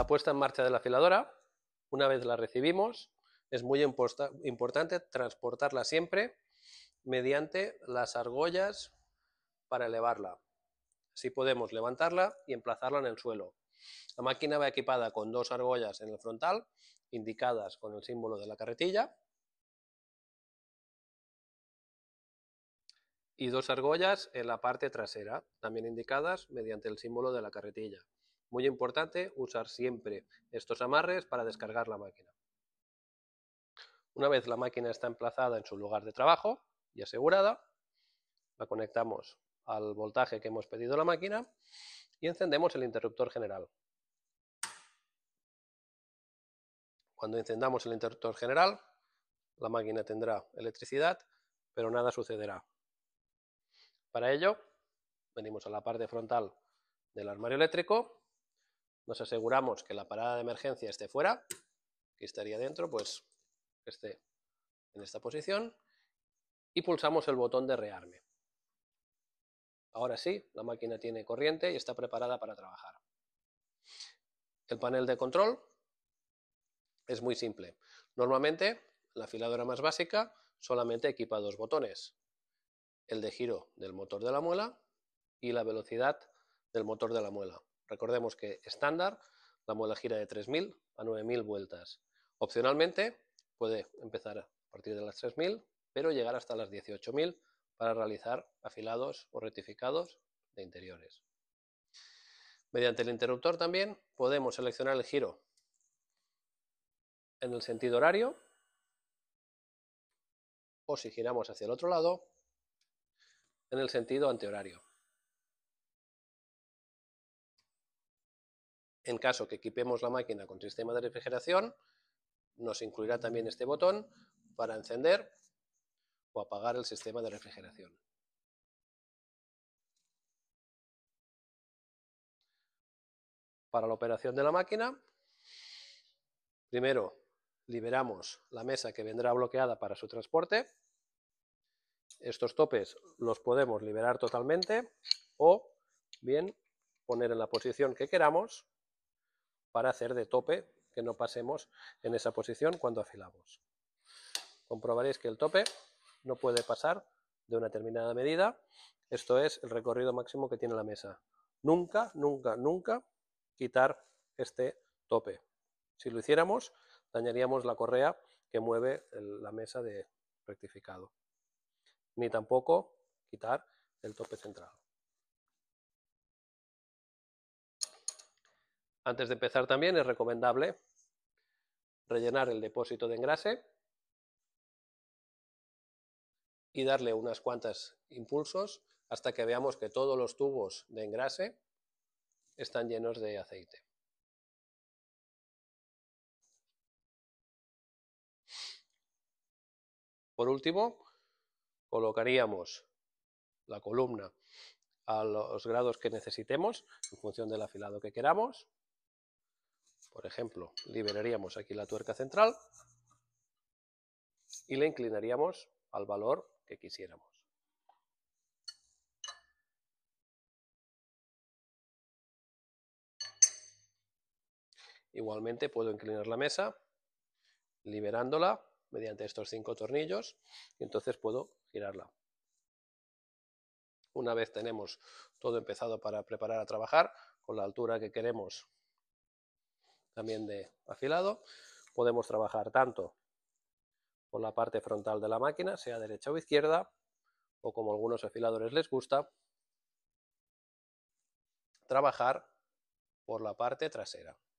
la puesta en marcha de la afiladora. Una vez la recibimos, es muy importante transportarla siempre mediante las argollas para elevarla. Así podemos levantarla y emplazarla en el suelo. La máquina va equipada con dos argollas en el frontal, indicadas con el símbolo de la carretilla, y dos argollas en la parte trasera, también indicadas mediante el símbolo de la carretilla. Muy importante usar siempre estos amarres para descargar la máquina. Una vez la máquina está emplazada en su lugar de trabajo y asegurada, la conectamos al voltaje que hemos pedido la máquina y encendemos el interruptor general. Cuando encendamos el interruptor general, la máquina tendrá electricidad, pero nada sucederá. Para ello, venimos a la parte frontal del armario eléctrico nos aseguramos que la parada de emergencia esté fuera, que estaría dentro, pues esté en esta posición, y pulsamos el botón de rearme. Ahora sí, la máquina tiene corriente y está preparada para trabajar. El panel de control es muy simple. Normalmente, la afiladora más básica solamente equipa dos botones, el de giro del motor de la muela y la velocidad del motor de la muela. Recordemos que estándar damos la gira de 3.000 a 9.000 vueltas. Opcionalmente puede empezar a partir de las 3.000, pero llegar hasta las 18.000 para realizar afilados o rectificados de interiores. Mediante el interruptor también podemos seleccionar el giro en el sentido horario o si giramos hacia el otro lado en el sentido antihorario. En caso que equipemos la máquina con sistema de refrigeración, nos incluirá también este botón para encender o apagar el sistema de refrigeración. Para la operación de la máquina, primero liberamos la mesa que vendrá bloqueada para su transporte. Estos topes los podemos liberar totalmente o bien poner en la posición que queramos para hacer de tope que no pasemos en esa posición cuando afilamos. Comprobaréis que el tope no puede pasar de una determinada medida, esto es el recorrido máximo que tiene la mesa. Nunca, nunca, nunca quitar este tope. Si lo hiciéramos, dañaríamos la correa que mueve la mesa de rectificado. Ni tampoco quitar el tope central. Antes de empezar también es recomendable rellenar el depósito de engrase y darle unas cuantas impulsos hasta que veamos que todos los tubos de engrase están llenos de aceite. Por último, colocaríamos la columna a los grados que necesitemos en función del afilado que queramos por ejemplo, liberaríamos aquí la tuerca central y la inclinaríamos al valor que quisiéramos. Igualmente puedo inclinar la mesa liberándola mediante estos cinco tornillos y entonces puedo girarla. Una vez tenemos todo empezado para preparar a trabajar, con la altura que queremos también de afilado. Podemos trabajar tanto por la parte frontal de la máquina, sea derecha o izquierda, o como algunos afiladores les gusta, trabajar por la parte trasera.